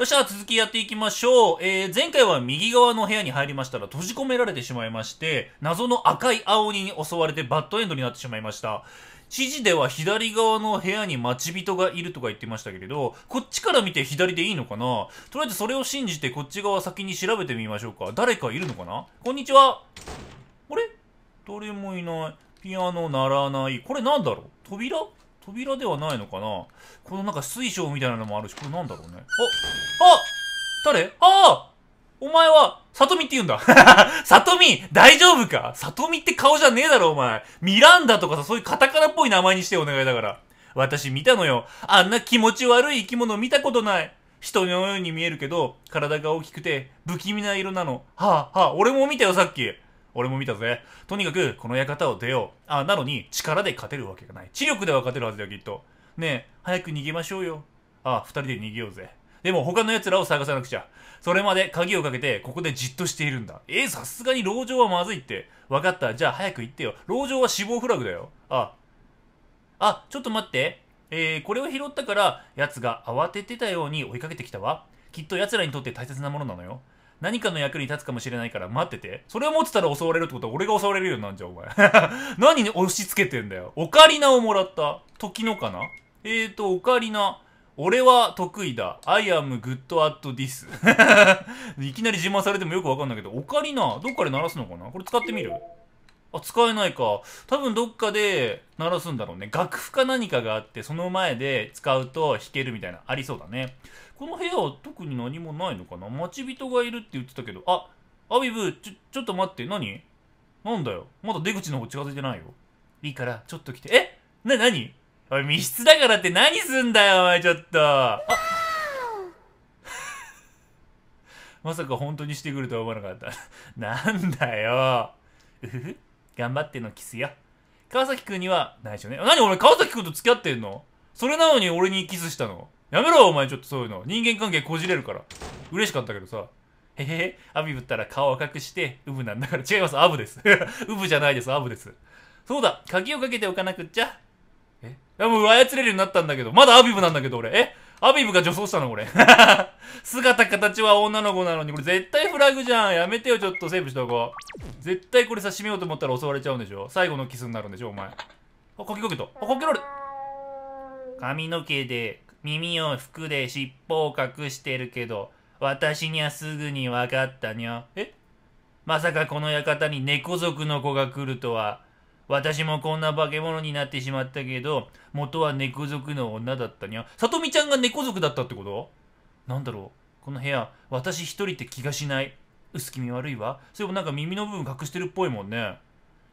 そしたら続きやっていきましょう。えー、前回は右側の部屋に入りましたら閉じ込められてしまいまして、謎の赤い青鬼に襲われてバッドエンドになってしまいました。指示では左側の部屋に待ち人がいるとか言ってましたけれど、こっちから見て左でいいのかなとりあえずそれを信じてこっち側先に調べてみましょうか。誰かいるのかなこんにちは。あれ誰もいない。ピアノ鳴らない。これなんだろう扉扉ではないのかなこのなんか水晶みたいなのもあるし、これなんだろうね。ああ誰ああお前は、里見って言うんだ。里見、大丈夫か里見って顔じゃねえだろ、お前。ミランダとかさ、そういうカタカナっぽい名前にしてお願いだから。私見たのよ。あんな気持ち悪い生き物見たことない。人のように見えるけど、体が大きくて、不気味な色なの。はあ、はあ、俺も見たよ、さっき。俺も見たぜ。とにかく、この館を出よう。あ、なのに、力で勝てるわけがない。知力では勝てるはずだよ、きっと。ねえ、早く逃げましょうよ。あ、二人で逃げようぜ。でも他の奴らを探さなくちゃ。それまで鍵をかけて、ここでじっとしているんだ。えさすがに牢城はまずいって。わかった。じゃあ早く行ってよ。牢城は死亡フラグだよ。あ。あ、ちょっと待って。えー、これを拾ったから、奴が慌ててたように追いかけてきたわ。きっと奴らにとって大切なものなのよ。何かの役に立つかもしれないから待ってて。それを持ってたら襲われるってことは俺が襲われるようになんじゃん、お前。何に押し付けてんだよ。オカリナをもらった。時のかなえーと、オカリナ。俺は得意だ。I am good at this. いきなり自慢されてもよくわかんないけど、オカリナ、どっかで鳴らすのかなこれ使ってみるあ、使えないか。多分どっかで鳴らすんだろうね。楽譜か何かがあって、その前で使うと弾けるみたいな、ありそうだね。この部屋は特に何もないのかな待ち人がいるって言ってたけど。あ、アビブ、ちょ、ちょっと待って、何なんだよ。まだ出口の方近づいてないよ。いいから、ちょっと来て。えな、なにおい、密室だからって何すんだよ、お前ちょっと。あ まさか本当にしてくるとは思わなかった。なんだよ。うふふ、頑張ってのキスよ。川崎くんには内緒ね。なに俺川崎くんと付き合ってんのそれなのに俺にキスしたのやめろお前ちょっとそういうの人間関係こじれるから嬉しかったけどさへへへアビぶったら顔赤くしてウブなんだから違いますアブですウブ じゃないですアブですそうだ鍵をかけておかなくっちゃえもう操れるようになったんだけどまだアビブなんだけど俺えアビブが女装したのこれ 姿形は女の子なのにこれ絶対フラグじゃんやめてよちょっとセーブしとこう絶対これさ閉めようと思ったら襲われちゃうんでしょ最後のキスになるんでしょお前あかけかけたあかけられ髪の毛で耳を服で尻尾を隠してるけど、私にはすぐに分かったにゃ。えまさかこの館に猫族の子が来るとは。私もこんな化け物になってしまったけど、元は猫族の女だったにゃ。さとみちゃんが猫族だったってことなんだろうこの部屋、私一人って気がしない。薄気味悪いわ。それもなんか耳の部分隠してるっぽいもんね。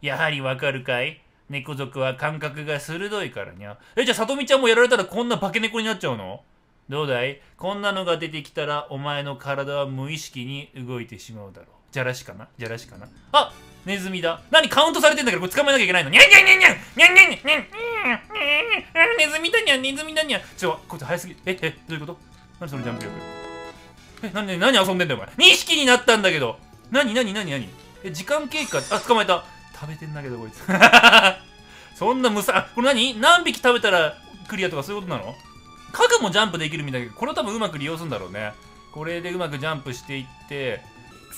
やはりわかるかい猫族は感覚が鋭いからにゃ。え、じゃあ、さとみちゃんもやられたらこんな化け猫になっちゃうのどうだいこんなのが出てきたら、お前の体は無意識に動いてしまうだろう。じゃらしかなじゃらしかなあネズミだ何カウントされてんだけどこれ捕まえなきゃいけないのにゃんにゃんにゃんにゃんにゃんにゃんにゃんにゃんネズミだにゃんネズミだにゃんちょこいつ早すぎる。ええどういうこと何そのジャンプ力え何なに遊んでんだよお前2匹になったんだけど何何何何え時間経過あ捕まえた食べてんだけどこいつ そんなむさこれ何何匹食べたらクリアとかそういうことなの具もジャンプできるみたいだけどこれを多分うまく利用するんだろうねこれでうまくジャンプしていって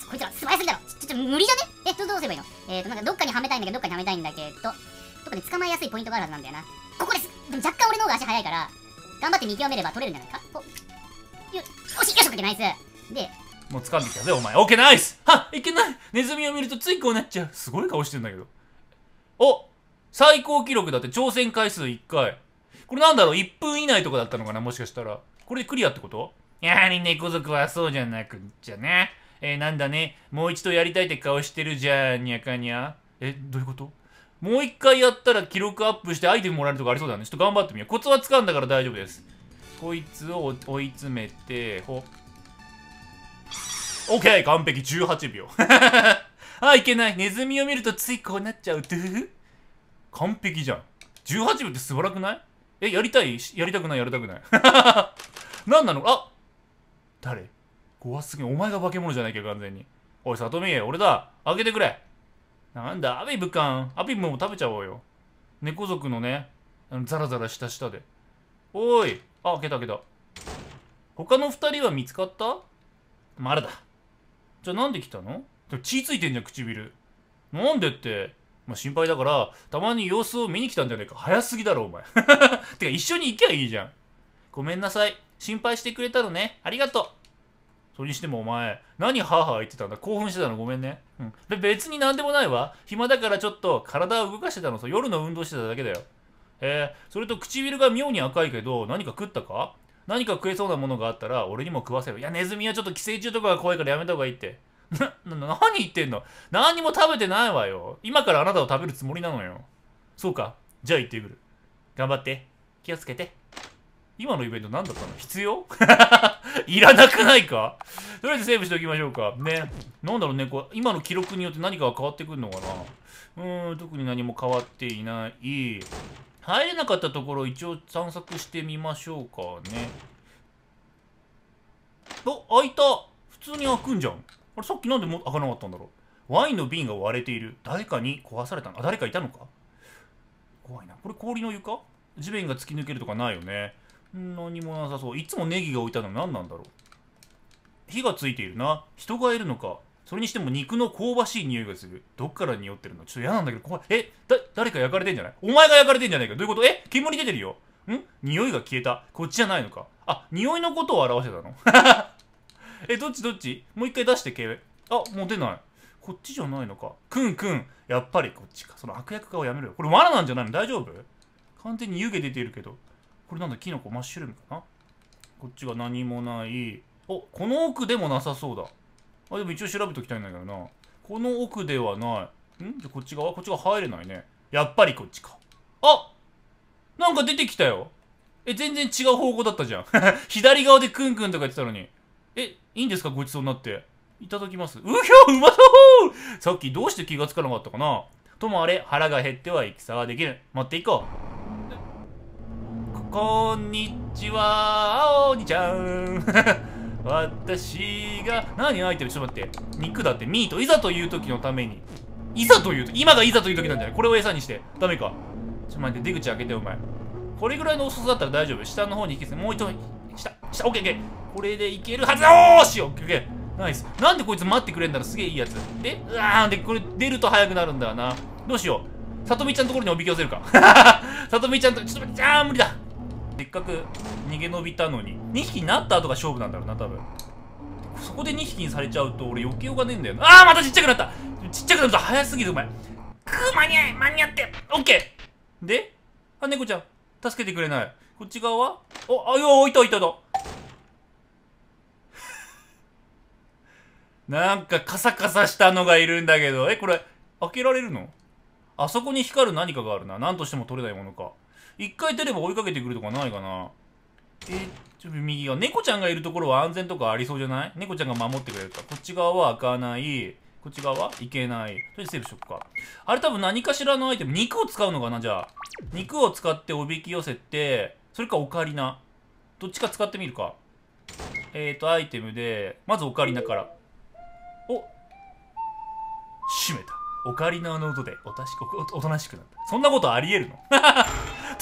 こいつら素早すぎだろちょっと無理じゃねえとどうすればいいのえっ、ー、となんかどっかにはめたいんだけどどっかにはめたいんだけどどっか捕まえやすいポイントがあるはずなんだよなここですでも若干俺の方が足早いから頑張って見極めれば取れるんじゃないかおよよしよし OK ナイスでもう掴んできたぜ、お前。オッケー、ナイスはっいけないネズミを見るとついこうなっちゃう。すごい顔してんだけど。お最高記録だって挑戦回数1回。これなんだろう ?1 分以内とかだったのかなもしかしたら。これでクリアってことやはり猫族はそうじゃなくっちゃね。えー、なんだね。もう一度やりたいって顔してるじゃん、にゃかにゃ。え、どういうこともう一回やったら記録アップしてアイテムもらえるとかありそうだね。ちょっと頑張ってみよう。コツはつかんだから大丈夫です。こいつを追い詰めて、ほっ。OK! 完璧18秒。あ、いけない。ネズミを見るとついこうなっちゃう。ドゥ完璧じゃん。18秒って素晴らくないえ、やりたいやりたくないやりたくない。何なのあ誰怖すぎお前が化け物じゃないけ完全に。おい、里見、俺だ。開けてくれ。なんだ、アビブかん。アビブも食べちゃおうよ。猫族のね、あのザラザラした舌で。おい。あ、開けた開けた。他の2人は見つかったまだだ。じゃあなんで来たのでも血ついてんじゃん唇なんでってまあ、心配だからたまに様子を見に来たんじゃないか早すぎだろお前 てか一緒に行きゃいいじゃんごめんなさい心配してくれたのねありがとうそれにしてもお前何ハーハー言ってたんだ興奮してたのごめんねうんで別に何でもないわ暇だからちょっと体を動かしてたのさ夜の運動してただけだよへえそれと唇が妙に赤いけど何か食ったか何か食えそうなものがあったら俺にも食わせろいやネズミはちょっと寄生虫とかが怖いからやめた方がいいってな何言ってんの何も食べてないわよ今からあなたを食べるつもりなのよそうかじゃあ行ってくる頑張って気をつけて今のイベント何だったの必要 いらなくないかとりあえずセーブしておきましょうか。ね。なんだろうね、こ今の記録によって何かが変わってくるのかなうーん、特に何も変わっていない。入れなかったところ一応散策してみましょうかねお開いた普通に開くんじゃんあれさっきなんでも開かなかったんだろうワインの瓶が割れている誰かに壊されたのあ誰かいたのか怖いなこれ氷の床地面が突き抜けるとかないよね何もなさそういつもネギが置いたの何なんだろう火がついているな人がいるのかそれにしても肉の香ばしい匂いがする。どっから匂ってるのちょっと嫌なんだけど怖い。え、だ、誰か焼かれてんじゃないお前が焼かれてんじゃないか。どういうことえ、煙出てるよ。ん匂いが消えた。こっちじゃないのか。あ、匂いのことを表してたの え、どっちどっちもう一回出してけ。あ、もう出ない。こっちじゃないのか。くんくん。やっぱりこっちか。その悪役化をやめろよ。これ罠なんじゃないの大丈夫完全に湯気出てるけど。これなんだキノコマッシュルームかなこっちが何もない。お、この奥でもなさそうだ。あでも一応調べときたいんだけどなこの奥ではないんじゃこっち側こっちが入れないねやっぱりこっちかあなんか出てきたよえ全然違う方向だったじゃん 左側でクンクンとか言ってたのにえいいんですかごちそうになっていただきますうひょうまそうさっきどうして気がつかなかったかなともあれ腹が減っては戦はできる待っていこうこんにちは、あおにちゃん。私が、何アイテムちょっと待って。肉だって、ミート。いざという時のために。いざというと、今がいざという時なんじゃないこれを餌にして。ダメか。ちょっと待って、出口開けて、お前。これぐらいの遅さだったら大丈夫。下の方に行けすもう一度、下、下、オッケーオッケー。これでいけるはずだおーしオッケーオッケー。ナイス。なんでこいつ待ってくれんだろすげえいいやつ。で、うわーで、これ出ると早くなるんだよな。どうしよう。さとみちゃんのところにおびき寄せるか。さとみちゃんと、ちょっと待って、じあー無理だ。せっかく逃げ延びたのに2匹になった後が勝負なんだろうな多分そこで2匹にされちゃうと俺余けようがねえんだよああまたちっちゃくなったちっちゃくなった早すぎるお前くー間に合え間に合ってオッケーであ猫ちゃん助けてくれないこっち側はおあよいたいたいた なんかカサカサしたのがいるんだけどえこれ開けられるのあそこに光る何かがあるな何としても取れないものか一回出れば追いかけてくるとかないかなえちょっと右側。猫ちゃんがいるところは安全とかありそうじゃない猫ちゃんが守ってくれるか。こっち側は開かない。こっち側はいけない。とりあえずセーブしとくか。あれ多分何かしらのアイテム。肉を使うのかなじゃあ。肉を使っておびき寄せて、それかオカリナ。どっちか使ってみるか。えっ、ー、と、アイテムで、まずオカリナから。お閉めた。オカリナの音でおたしおおとなしくなった。そんなことありえるの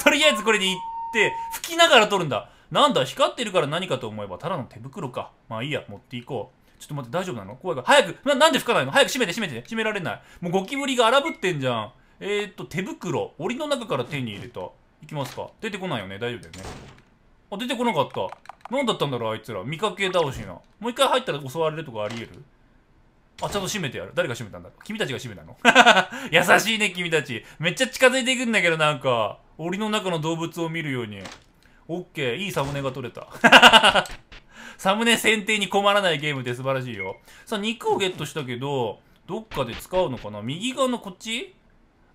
とりあえずこれで行って吹きながら取るんだなんだ光ってるから何かと思えばただの手袋かまあいいや持っていこうちょっと待って大丈夫なの怖いから早くななんで吹かないの早く閉めて閉めて閉められないもうゴキブリが荒ぶってんじゃんえー、っと手袋檻の中から手に入れたいきますか出てこないよね大丈夫だよねあ出てこなかった何だったんだろうあいつら見かけ倒しなもう一回入ったら襲われるとかあり得るあ、ちゃんと閉めてやる。誰が閉めたんだ君たちが閉めたの 優しいね、君たち。めっちゃ近づいていくんだけど、なんか。檻の中の動物を見るように。オッケー、いいサムネが撮れた。サムネ選定に困らないゲームで素晴らしいよ。さあ、肉をゲットしたけど、どっかで使うのかな右側のこっち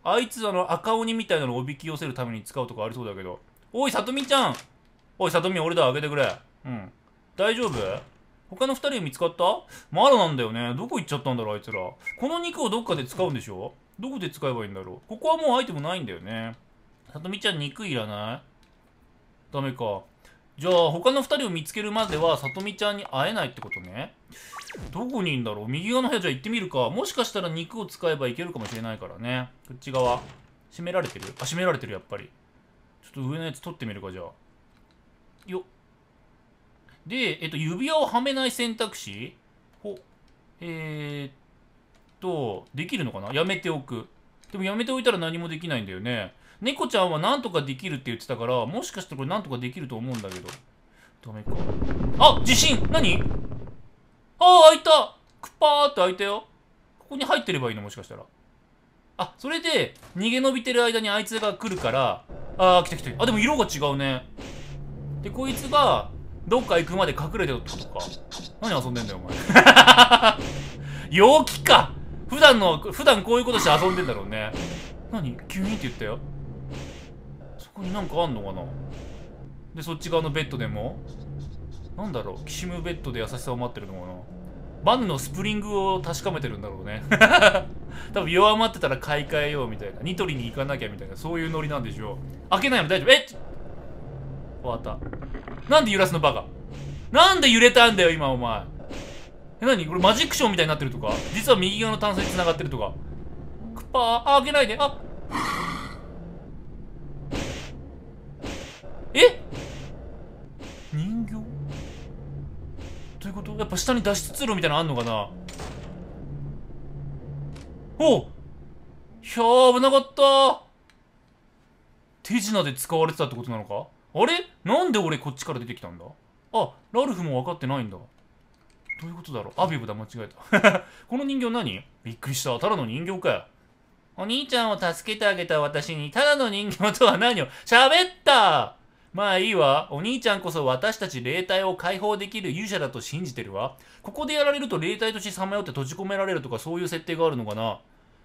あいつ、あの、赤鬼みたいなのをおびき寄せるために使うとかありそうだけど。おい、さとみちゃんおい、さとみ、俺だ、開けてくれ。うん。大丈夫他の2人見つかったまだなんだよね。どこ行っちゃったんだろう、あいつら。この肉をどっかで使うんでしょどこで使えばいいんだろうここはもうアイテムないんだよね。さとみちゃん肉いらないダメか。じゃあ、他の2人を見つけるまでは、さとみちゃんに会えないってことね。どこにいんだろう右側の部屋じゃ行ってみるか。もしかしたら肉を使えばいけるかもしれないからね。こっち側。閉められてるあ、閉められてる、やっぱり。ちょっと上のやつ取ってみるか、じゃあ。よっ。で、えっと、指輪をはめない選択肢ほ。えー、っと、できるのかなやめておく。でもやめておいたら何もできないんだよね。猫ちゃんはなんとかできるって言ってたから、もしかしてこれなんとかできると思うんだけど。ダメか。あ地震何ああ、開いたクパーって開いたよ。ここに入ってればいいのもしかしたら。あ、それで、逃げ延びてる間にあいつが来るから、ああ、来た来た。あ、でも色が違うね。で、こいつが、どっか行くまで隠れてたとか。何遊んでんだよ、お前。陽気か普段の、普段こういうことして遊んでんだろうね。何急にって言ったよ。ここになんかあんのかなでそっち側のベッドでもなんだろうキシムベッドで優しさを待ってるのかなバンのスプリングを確かめてるんだろうね 多分弱まってたら買い替えようみたいなニトリに行かなきゃみたいなそういうノリなんでしょう開けないの大丈夫えっ終わったなんで揺らすのバカなんで揺れたんだよ今お前え何これマジックショーみたいになってるとか実は右側の炭線に繋がってるとかクッパーあ開けないであっえ人形どういうことやっぱ下に脱出通路みたいなのあんのかなおゃー危なかった手品で使われてたってことなのかあれなんで俺こっちから出てきたんだあラルフも分かってないんだどういうことだろうアビブだ間違えた この人形何びっくりしたただの人形かよお兄ちゃんを助けてあげた私にただの人形とは何を喋ったまあいいわ。お兄ちゃんこそ私たち霊体を解放できる勇者だと信じてるわ。ここでやられると霊体としてさまよって閉じ込められるとかそういう設定があるのかな。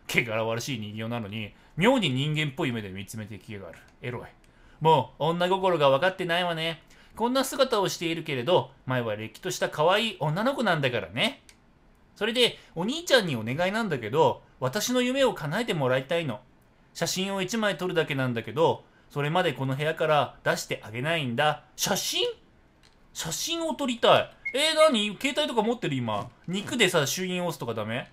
毛が悪しい人形なのに、妙に人間っぽい目で見つめてきがある。エロい。もう、女心が分かってないわね。こんな姿をしているけれど、前はれっきとした可愛い女の子なんだからね。それで、お兄ちゃんにお願いなんだけど、私の夢を叶えてもらいたいの。写真を1枚撮るだけなんだけど、それまでこの部屋から出してあげないんだ。写真写真を撮りたい。えー、何携帯とか持ってる今。肉でさ、朱印押すとかダメ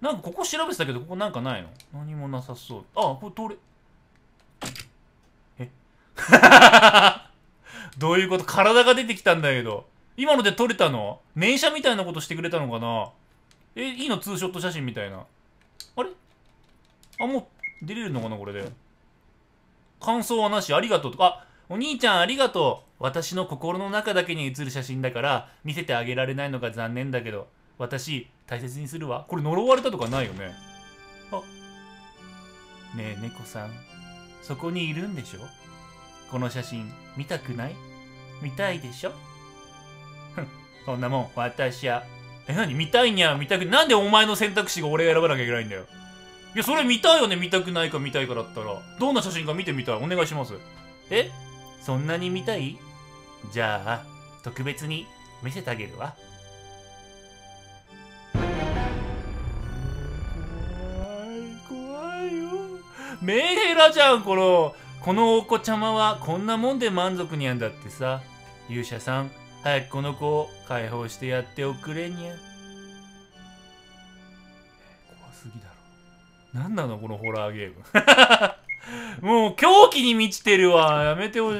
なんかここ調べてたけど、ここなんかないの何もなさそう。あ、これ通れ。え どういうこと体が出てきたんだけど。今ので撮れたの念写みたいなことしてくれたのかなえ、いいのツーショット写真みたいな。あれあ、もう出れるのかなこれで。感想はなし、ありがとうとか、あ、お兄ちゃんありがとう。私の心の中だけに写る写真だから、見せてあげられないのが残念だけど、私、大切にするわ。これ呪われたとかないよね。あ、ねえ、猫さん、そこにいるんでしょこの写真、見たくない見たいでしょふん、そんなもん、私は。え、なに見たいにゃ、見たくなんでお前の選択肢が俺が選ばなきゃいけないんだよ。いや、それ見たいよね。見たくないか見たいかだったら。どんな写真か見てみたい。お願いします。えそんなに見たいじゃあ、特別に見せてあげるわ。怖い、怖いよ。メンヘラじゃん、この、このお子ちゃまはこんなもんで満足にゃんだってさ。勇者さん、早くこの子を解放してやっておくれにゃ。なんなのこのホラーゲーム もう狂気に満ちてるわやめてほしい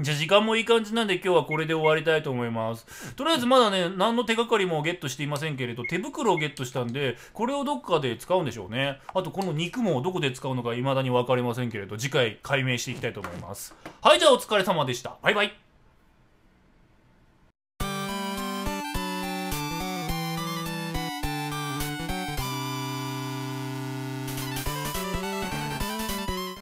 じゃあ時間もいい感じなんで今日はこれで終わりたいと思います。とりあえずまだね、何の手がかりもゲットしていませんけれど、手袋をゲットしたんで、これをどっかで使うんでしょうね。あとこの肉もどこで使うのか未だに分かりませんけれど、次回解明していきたいと思います。はい、じゃあお疲れ様でした。バイバイ。